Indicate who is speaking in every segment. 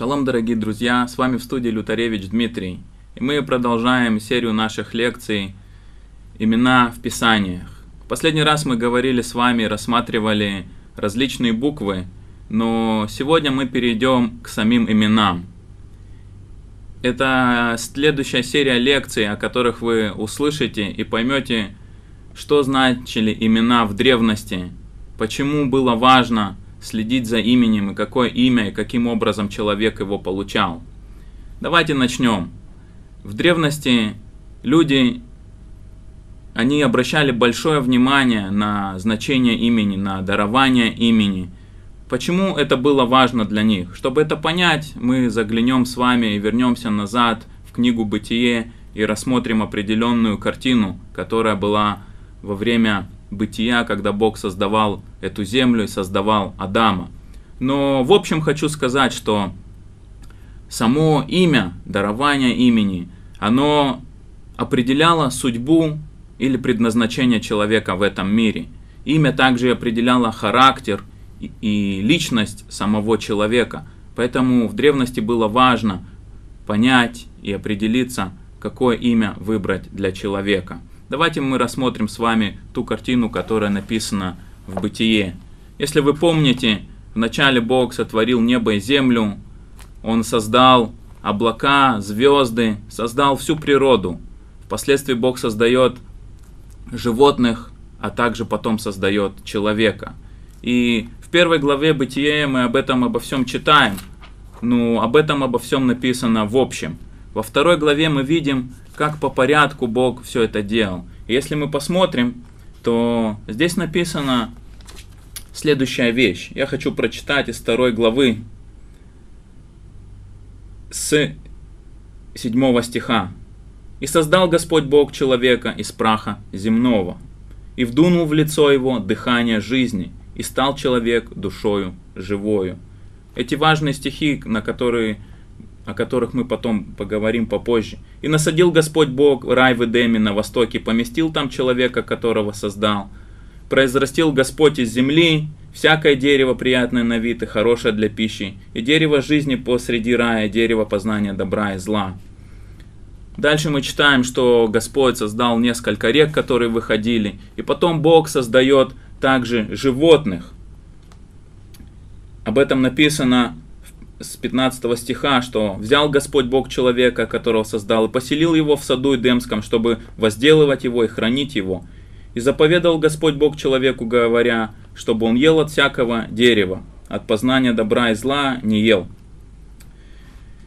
Speaker 1: Шалом, дорогие друзья! С вами в студии Лютаревич Дмитрий. И мы продолжаем серию наших лекций «Имена в Писаниях». В последний раз мы говорили с вами, рассматривали различные буквы, но сегодня мы перейдем к самим именам. Это следующая серия лекций, о которых вы услышите и поймете, что значили имена в древности, почему было важно – следить за именем и какое имя и каким образом человек его получал. Давайте начнем. В древности люди, они обращали большое внимание на значение имени, на дарование имени. Почему это было важно для них? Чтобы это понять, мы заглянем с вами и вернемся назад в книгу «Бытие» и рассмотрим определенную картину, которая была во время бытия, когда Бог создавал эту землю и создавал Адама. Но в общем хочу сказать, что само имя, дарование имени, оно определяло судьбу или предназначение человека в этом мире. Имя также определяло характер и личность самого человека. Поэтому в древности было важно понять и определиться, какое имя выбрать для человека – Давайте мы рассмотрим с вами ту картину, которая написана в Бытие. Если вы помните, вначале Бог сотворил небо и землю, Он создал облака, звезды, создал всю природу. Впоследствии Бог создает животных, а также потом создает человека. И в первой главе Бытия мы об этом обо всем читаем. Ну, об этом обо всем написано в общем. Во второй главе мы видим, как по порядку Бог все это делал. Если мы посмотрим, то здесь написана следующая вещь. Я хочу прочитать из второй главы с 7 стиха. «И создал Господь Бог человека из праха земного, и вдунул в лицо его дыхание жизни, и стал человек душою живою». Эти важные стихи, на которые о которых мы потом поговорим попозже. «И насадил Господь Бог рай в Эдеме на востоке, поместил там человека, которого создал. Произрастил Господь из земли, всякое дерево приятное на вид и хорошее для пищи, и дерево жизни посреди рая, дерево познания добра и зла». Дальше мы читаем, что Господь создал несколько рек, которые выходили, и потом Бог создает также животных. Об этом написано с 15 стиха, что «взял Господь Бог человека, которого создал, и поселил его в саду Эдемском, чтобы возделывать его и хранить его. И заповедал Господь Бог человеку, говоря, чтобы он ел от всякого дерева, от познания добра и зла не ел».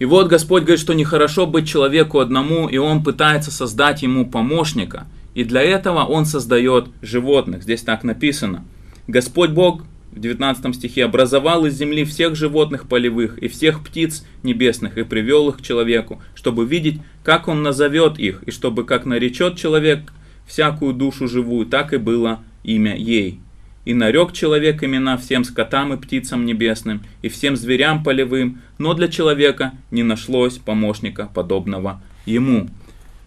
Speaker 1: И вот Господь говорит, что нехорошо быть человеку одному, и он пытается создать ему помощника. И для этого он создает животных. Здесь так написано. Господь Бог в 19 стихе, «образовал из земли всех животных полевых и всех птиц небесных и привел их к человеку, чтобы видеть, как он назовет их, и чтобы, как наречет человек всякую душу живую, так и было имя ей». И нарек человек имена всем скотам и птицам небесным, и всем зверям полевым, но для человека не нашлось помощника, подобного ему.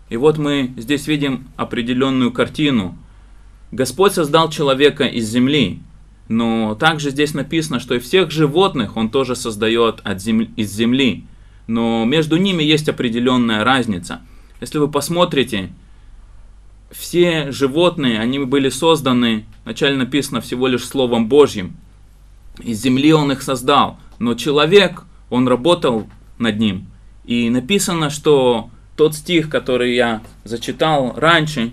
Speaker 1: И вот мы здесь видим определенную картину. Господь создал человека из земли, но также здесь написано, что и всех животных он тоже создает от земли, из земли. Но между ними есть определенная разница. Если вы посмотрите, все животные, они были созданы, вначале написано всего лишь Словом Божьим. Из земли он их создал, но человек, он работал над ним. И написано, что тот стих, который я зачитал раньше,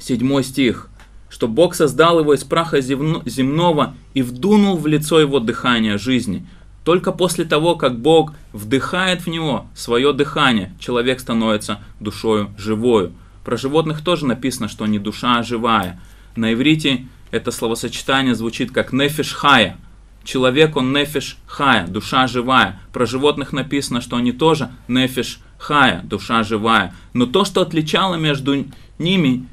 Speaker 1: седьмой стих – что Бог создал его из праха земного и вдунул в лицо его дыхание жизни. Только после того, как Бог вдыхает в него свое дыхание, человек становится душою живою. Про животных тоже написано, что они душа живая. На иврите это словосочетание звучит как «нефиш хая». Человек, он нефиш хая, душа живая. Про животных написано, что они тоже нефиш хая, душа живая. Но то, что отличало между ними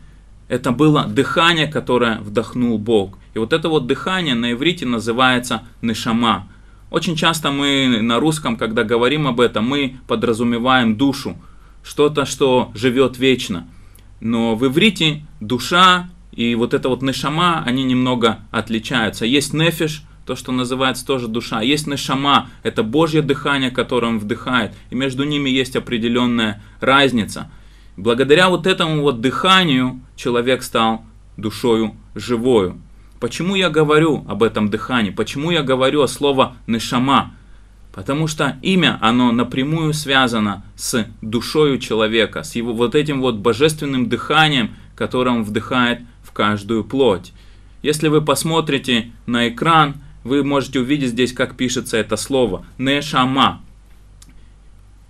Speaker 1: это было дыхание, которое вдохнул Бог. И вот это вот дыхание на иврите называется нишама. Очень часто мы на русском, когда говорим об этом, мы подразумеваем душу, что-то, что живет вечно. Но в иврите душа и вот это вот нишама, они немного отличаются. Есть нефиш, то, что называется тоже душа. Есть нишама, это Божье дыхание, которое он вдыхает. И между ними есть определенная разница – Благодаря вот этому вот дыханию человек стал душою живою. Почему я говорю об этом дыхании? Почему я говорю о слово «нешама»? Потому что имя, оно напрямую связано с душою человека, с его вот этим вот божественным дыханием, которым вдыхает в каждую плоть. Если вы посмотрите на экран, вы можете увидеть здесь, как пишется это слово «нешама».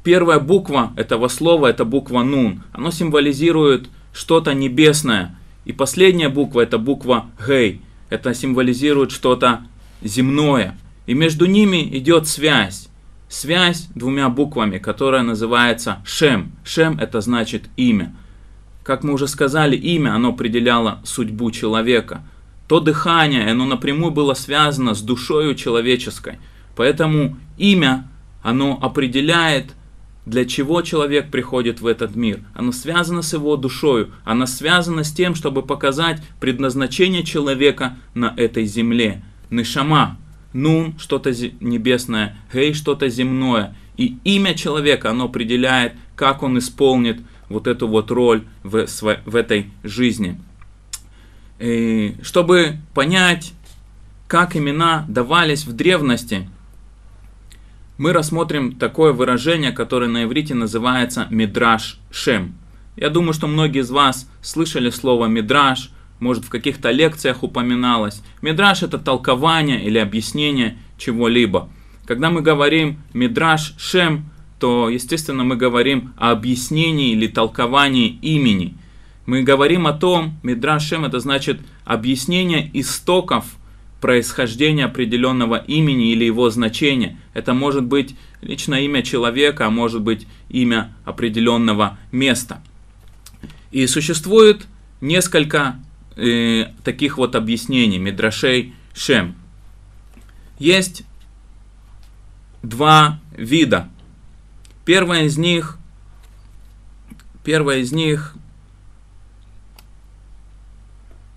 Speaker 1: Первая буква этого слова, это буква Нун. Оно символизирует что-то небесное. И последняя буква, это буква Гей. Это символизирует что-то земное. И между ними идет связь. Связь двумя буквами, которая называется Шем. Шем это значит имя. Как мы уже сказали, имя, оно определяло судьбу человека. То дыхание, оно напрямую было связано с душою человеческой. Поэтому имя, оно определяет для чего человек приходит в этот мир. Оно связано с его душою, оно связано с тем, чтобы показать предназначение человека на этой земле. Нышама, Нун – что-то небесное, Гей – что-то земное. И имя человека, оно определяет, как он исполнит вот эту вот роль в, в этой жизни. И чтобы понять, как имена давались в древности – мы рассмотрим такое выражение, которое на иврите называется «мидраш шем». Я думаю, что многие из вас слышали слово «мидраш», может, в каких-то лекциях упоминалось. Мидраш – это толкование или объяснение чего-либо. Когда мы говорим «мидраш шем», то, естественно, мы говорим о объяснении или толковании имени. Мы говорим о том, «мидраш шем» – это значит объяснение истоков – происхождение определенного имени или его значения. Это может быть личное имя человека, а может быть имя определенного места. И существует несколько э, таких вот объяснений Мидрашей Шем. Есть два вида. Первое из них, первое из них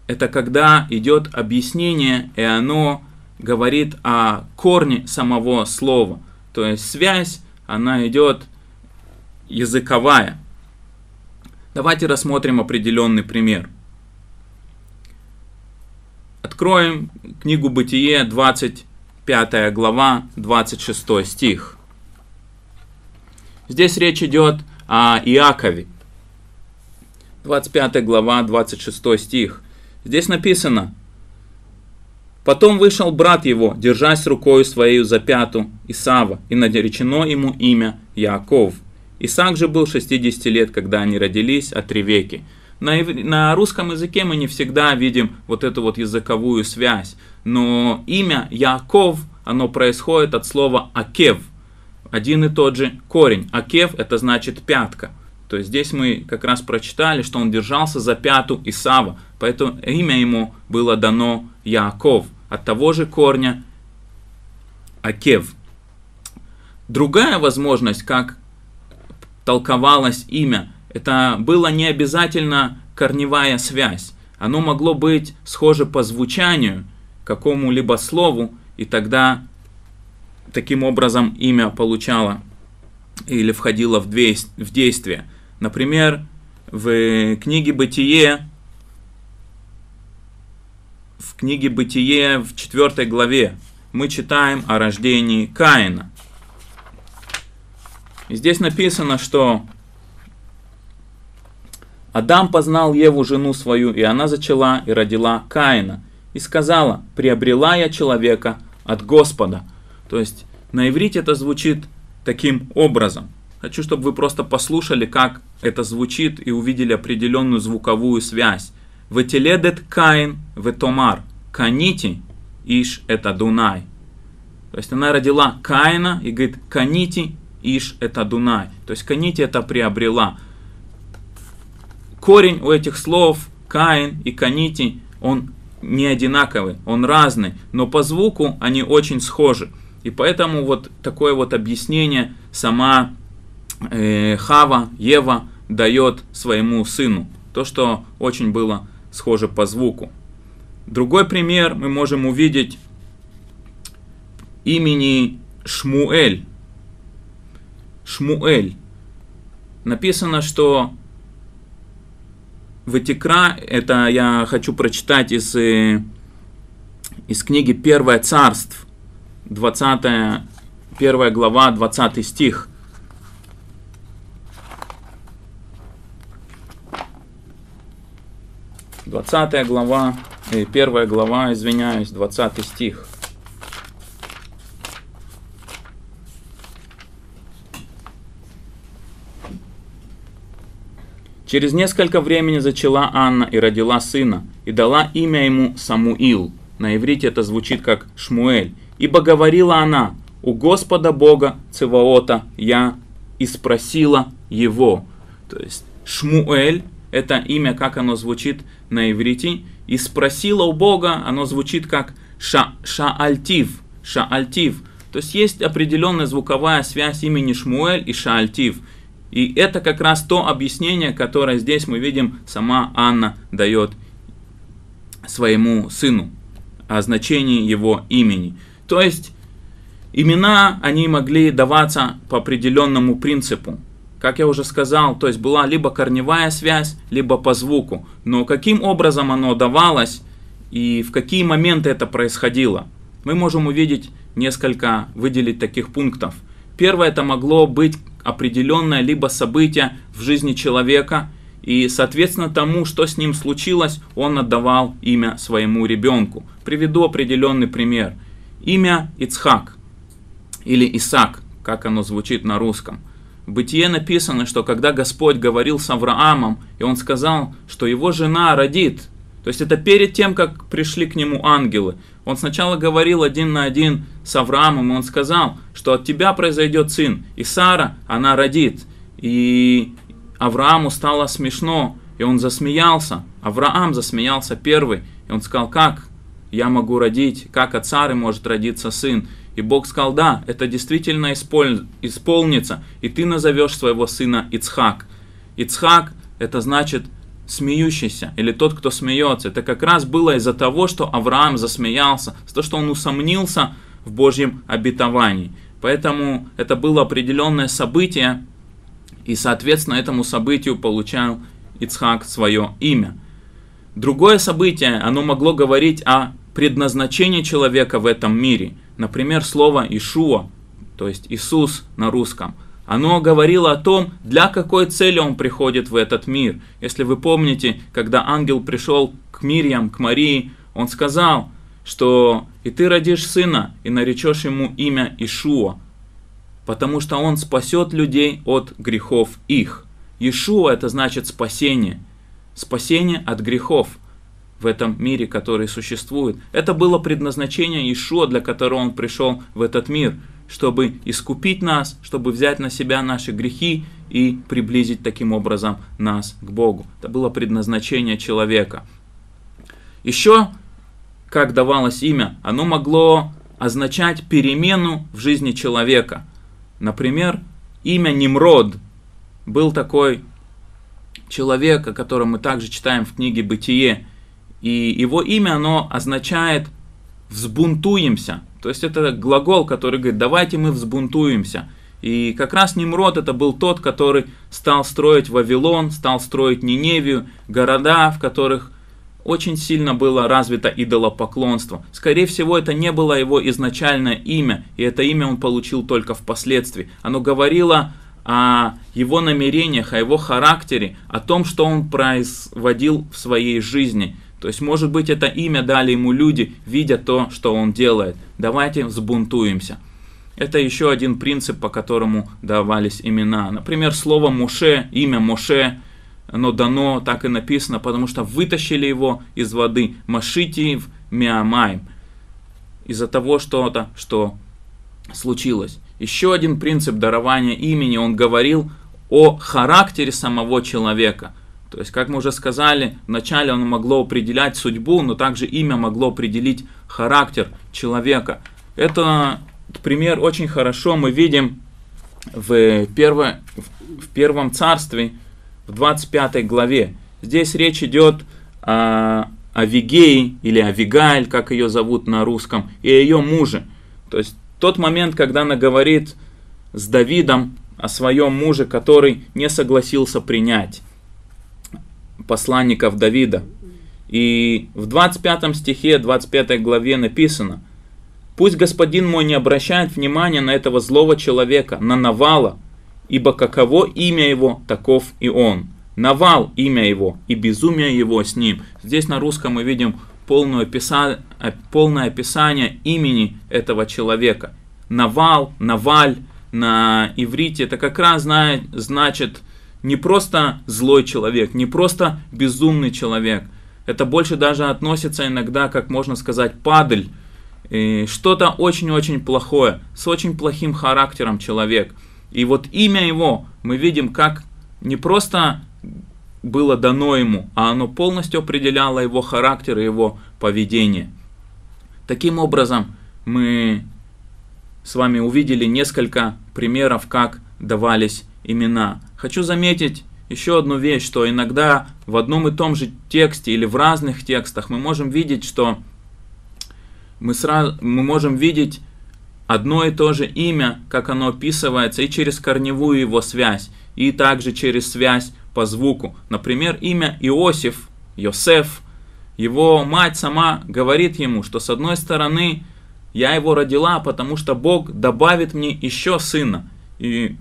Speaker 1: это когда идет объяснение, и оно говорит о корне самого слова. То есть связь, она идет языковая. Давайте рассмотрим определенный пример. Откроем книгу Бытие, 25 глава, 26 стих. Здесь речь идет о Иакове. 25 глава, 26 стих. Здесь написано, Потом вышел брат его, держась рукою своею за пяту Исава, и наречено ему имя Яков. Исаак же был 60 лет, когда они родились от а Ревеки. На, на русском языке мы не всегда видим вот эту вот языковую связь, но имя Яков, оно происходит от слова Акев, один и тот же корень. Акев – это значит пятка – то есть здесь мы как раз прочитали, что он держался за пяту Исава, поэтому имя ему было дано Яаков, от того же корня Акев. Другая возможность, как толковалось имя, это было не обязательно корневая связь. Оно могло быть схоже по звучанию какому-либо слову, и тогда таким образом имя получало или входило в, действие. Например, в книге «Бытие», в книге «Бытие» в четвертой главе мы читаем о рождении Каина. И здесь написано, что Адам познал Еву, жену свою, и она зачала и родила Каина. И сказала, приобрела я человека от Господа. То есть на иврите это звучит таким образом. Хочу, чтобы вы просто послушали, как это звучит и увидели определенную звуковую связь. Ветеледет Каин ветомар. Каните иш это Дунай. То есть она родила Каина и говорит, каните иш это Дунай. То есть каните это приобрела. Корень у этих слов Каин и каните, он не одинаковый, он разный, но по звуку они очень схожи. И поэтому вот такое вот объяснение сама Э, Хава, Ева дает своему сыну. То, что очень было схоже по звуку. Другой пример мы можем увидеть имени Шмуэль. Шмуэль. Написано, что Ватикра, это я хочу прочитать из, э, из книги «Первое царств», 20, 1 глава, 20 стих – 20 глава, 1 глава, извиняюсь, 20 стих. Через несколько времени зачала Анна и родила сына, и дала имя ему Самуил. На иврите это звучит как Шмуэль. Ибо говорила она, у Господа Бога Цеваота я и спросила его. То есть Шмуэль, это имя, как оно звучит, на иврите, и спросила у Бога, оно звучит как ша, Шаальтив, Шаальтив. То есть есть определенная звуковая связь имени Шмуэль и Шаальтив. И это как раз то объяснение, которое здесь мы видим, сама Анна дает своему сыну о значении его имени. То есть имена, они могли даваться по определенному принципу. Как я уже сказал, то есть была либо корневая связь, либо по звуку. Но каким образом оно давалось и в какие моменты это происходило, мы можем увидеть несколько, выделить таких пунктов. Первое это могло быть определенное либо событие в жизни человека, и соответственно тому, что с ним случилось, он отдавал имя своему ребенку. Приведу определенный пример. Имя Ицхак или Исак, как оно звучит на русском. Бытие написано, что когда Господь говорил с Авраамом, и он сказал, что его жена родит, то есть это перед тем, как пришли к нему ангелы. Он сначала говорил один на один с Авраамом, и он сказал, что от тебя произойдет сын, и Сара, она родит. И Аврааму стало смешно, и он засмеялся. Авраам засмеялся первый, и он сказал, как я могу родить, как от Сары может родиться сын. И Бог сказал, да, это действительно исполнится, и ты назовешь своего сына Ицхак. Ицхак – это значит смеющийся, или тот, кто смеется. Это как раз было из-за того, что Авраам засмеялся, из-за того, что он усомнился в Божьем обетовании. Поэтому это было определенное событие, и, соответственно, этому событию получал Ицхак свое имя. Другое событие, оно могло говорить о предназначении человека в этом мире – Например, слово «Ишуа», то есть «Иисус» на русском, оно говорило о том, для какой цели он приходит в этот мир. Если вы помните, когда ангел пришел к Мирьям, к Марии, он сказал, что «И ты родишь сына, и наречешь ему имя Ишуа, потому что он спасет людей от грехов их». Ишуа – это значит спасение, спасение от грехов – в этом мире, который существует. Это было предназначение Ишуа, для которого он пришел в этот мир, чтобы искупить нас, чтобы взять на себя наши грехи и приблизить таким образом нас к Богу. Это было предназначение человека. Еще, как давалось имя, оно могло означать перемену в жизни человека. Например, имя Немрод был такой человек, о котором мы также читаем в книге «Бытие», и его имя, оно означает «взбунтуемся». То есть это глагол, который говорит «давайте мы взбунтуемся». И как раз Немрод это был тот, который стал строить Вавилон, стал строить Ниневию, города, в которых очень сильно было развито идолопоклонство. Скорее всего, это не было его изначальное имя, и это имя он получил только впоследствии. Оно говорило о его намерениях, о его характере, о том, что он производил в своей жизни – то есть, может быть, это имя дали ему люди, видя то, что он делает. Давайте взбунтуемся. Это еще один принцип, по которому давались имена. Например, слово Моше, имя Моше, оно дано, так и написано, потому что вытащили его из воды. Машитиев Миамай. Из-за того что-то, что случилось. Еще один принцип дарования имени, он говорил о характере самого человека – то есть, как мы уже сказали, вначале оно могло определять судьбу, но также имя могло определить характер человека. Это пример очень хорошо мы видим в, перво, в первом царстве, в 25 главе. Здесь речь идет о Авигеи или Авигаль, как ее зовут на русском, и ее муже. То есть тот момент, когда она говорит с Давидом о своем муже, который не согласился принять посланников Давида. И в 25 стихе 25 главе написано, «Пусть Господин мой не обращает внимания на этого злого человека, на Навала, ибо каково имя его, таков и он. Навал имя его, и безумие его с ним». Здесь на русском мы видим полное описание, э, полное описание имени этого человека. Навал, Наваль на иврите это как раз значит не просто злой человек, не просто безумный человек. Это больше даже относится иногда, как можно сказать, падаль. что-то очень-очень плохое, с очень плохим характером человек. И вот имя его мы видим, как не просто было дано ему, а оно полностью определяло его характер и его поведение. Таким образом, мы с вами увидели несколько примеров, как давались имена. Хочу заметить еще одну вещь, что иногда в одном и том же тексте или в разных текстах мы можем видеть, что мы, сразу, мы можем видеть одно и то же имя, как оно описывается, и через корневую его связь, и также через связь по звуку. Например, имя Иосиф, Йосеф, его мать сама говорит ему, что с одной стороны я его родила, потому что Бог добавит мне еще сына. И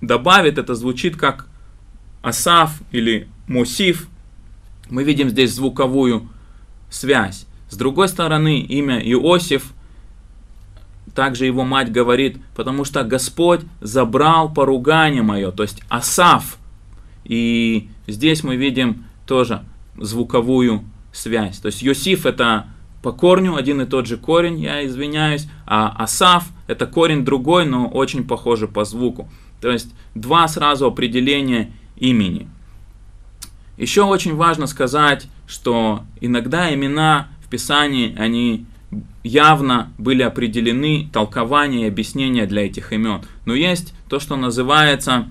Speaker 1: добавит, это звучит как асав или мусиф. Мы видим здесь звуковую связь. С другой стороны, имя Иосиф, также его мать говорит, потому что Господь забрал поругание мое, то есть Асав. И здесь мы видим тоже звуковую связь. То есть Йосиф это по корню один и тот же корень, я извиняюсь, а Асав это корень другой, но очень похожий по звуку. То есть два сразу определения имени. Еще очень важно сказать, что иногда имена в Писании, они явно были определены толкования и объяснения для этих имен. Но есть то, что называется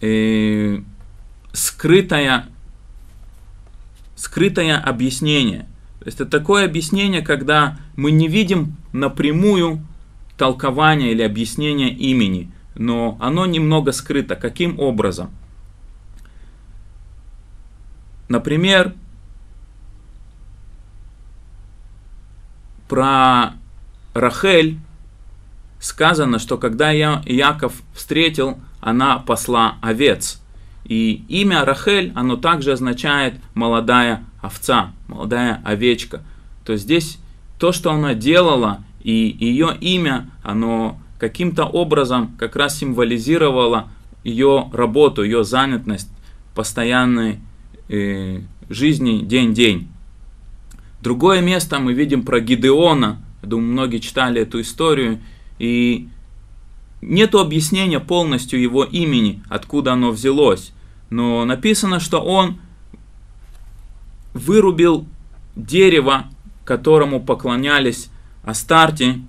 Speaker 1: э, скрытое, скрытое объяснение. То есть это такое объяснение, когда мы не видим напрямую толкование или объяснение имени, но оно немного скрыто. Каким образом? Например, про Рахель сказано, что когда я, Яков встретил, она посла овец. И имя Рахель, оно также означает молодая овца, молодая овечка. То есть здесь то, что она делала, и ее имя, оно каким-то образом как раз символизировала ее работу, ее занятность постоянной э, жизни день-день. Другое место мы видим про Гидеона. Я думаю, многие читали эту историю. И нет объяснения полностью его имени, откуда оно взялось. Но написано, что он вырубил дерево, которому поклонялись Астарте,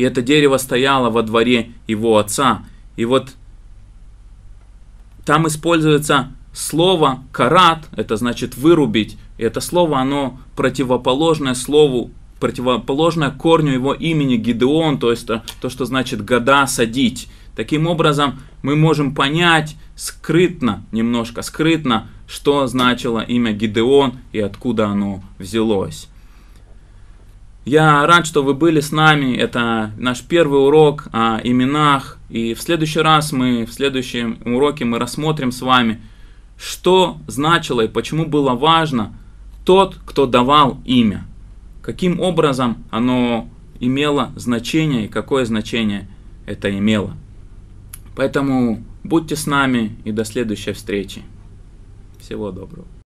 Speaker 1: и это дерево стояло во дворе его отца. И вот там используется слово «карат», это значит «вырубить». И это слово, оно противоположное слову, противоположное корню его имени Гидеон, то есть то, э, то что значит «года садить». Таким образом, мы можем понять скрытно, немножко скрытно, что значило имя Гидеон и откуда оно взялось. Я рад, что вы были с нами. Это наш первый урок о а, именах. И в следующий раз мы, в следующем уроке мы рассмотрим с вами, что значило и почему было важно тот, кто давал имя. Каким образом оно имело значение и какое значение это имело. Поэтому будьте с нами и до следующей встречи. Всего доброго.